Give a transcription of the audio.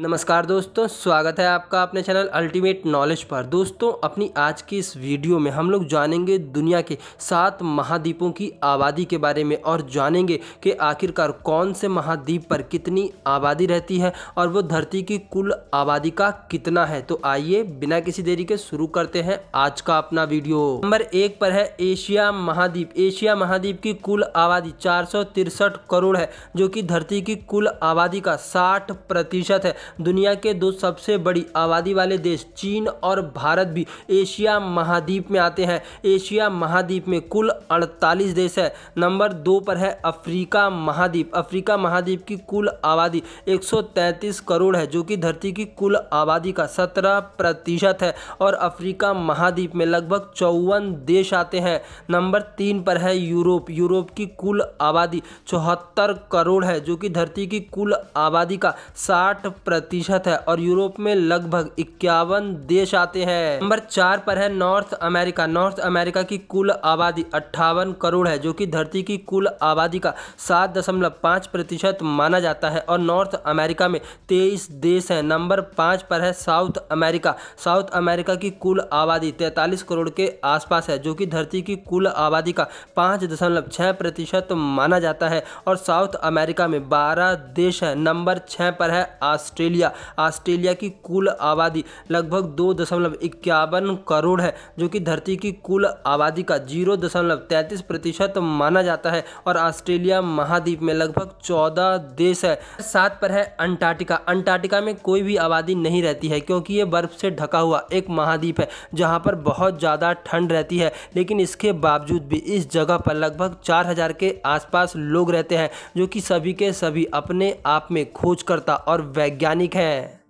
नमस्कार दोस्तों स्वागत है आपका अपने चैनल अल्टीमेट नॉलेज पर दोस्तों अपनी आज की इस वीडियो में हम लोग जानेंगे दुनिया के सात महाद्वीपों की आबादी के बारे में और जानेंगे कि आखिरकार कौन से महाद्वीप पर कितनी आबादी रहती है और वो धरती की कुल आबादी का कितना है तो आइए बिना किसी देरी के शुरू करते हैं आज का अपना वीडियो नंबर एक पर है एशिया महाद्वीप एशिया महाद्वीप की कुल आबादी चार करोड़ है जो कि धरती की कुल आबादी का साठ प्रतिशत है दुनिया के दो सबसे बड़ी आबादी वाले देश चीन और भारत भी एशिया महाद्वीप में आते हैं एशिया महाद्वीप में कुल अड़तालीस देश है नंबर दो पर है अफ्रीका महाद्वीप अफ्रीका महाद्वीप की कुल आबादी 133 करोड़ है जो कि धरती की कुल आबादी का 17 प्रतिशत है और अफ्रीका महाद्वीप में लगभग चौवन देश आते हैं नंबर तीन पर है यूरोप यूरोप की कुल आबादी चौहत्तर करोड़ है जो कि धरती की कुल आबादी का साठ प्रतिशत है और यूरोप में लगभग इक्यावन देश आते हैं नंबर चार पर है नॉर्थ अमेरिका नॉर्थ अमेरिका की कुल आबादी अट्ठावन करोड़ है जो कि धरती की कुल आबादी का सात दशमलव पाँच प्रतिशत माना जाता है और नॉर्थ अमेरिका में तेईस देश हैं नंबर पाँच पर है साउथ अमेरिका साउथ अमेरिका की कुल आबादी तैंतालीस करोड़ के आसपास है जो कि धरती की कुल आबादी का पाँच दशमलव छः प्रतिशत माना जाता है और साउथ अमेरिका में बारह देश हैं नंबर छः पर है ऑस्ट्रेलिया ऑस्ट्रेलिया ऑस्ट्रेलिया की कुल आबादी लगभग दो दशमलव इक्यावन करोड़ है जो कि धरती की कुल आबादी का जीरो दशमलव तैंतीस प्रतिशत माना जाता है और ऑस्ट्रेलिया महाद्वीप में लगभग चौदह देश है सात पर है अंटार्कटिका अंटार्कटिका में कोई भी आबादी नहीं रहती है क्योंकि ये बर्फ से ढका हुआ एक महाद्वीप है जहाँ पर बहुत ज़्यादा ठंड रहती है लेकिन इसके बावजूद भी इस जगह पर लगभग चार हज़ार के आसपास लोग रहते हैं जो कि सभी के सभी अपने आप में खोजकर्ता और वैज्ञानिक वैज्ञानिक हैं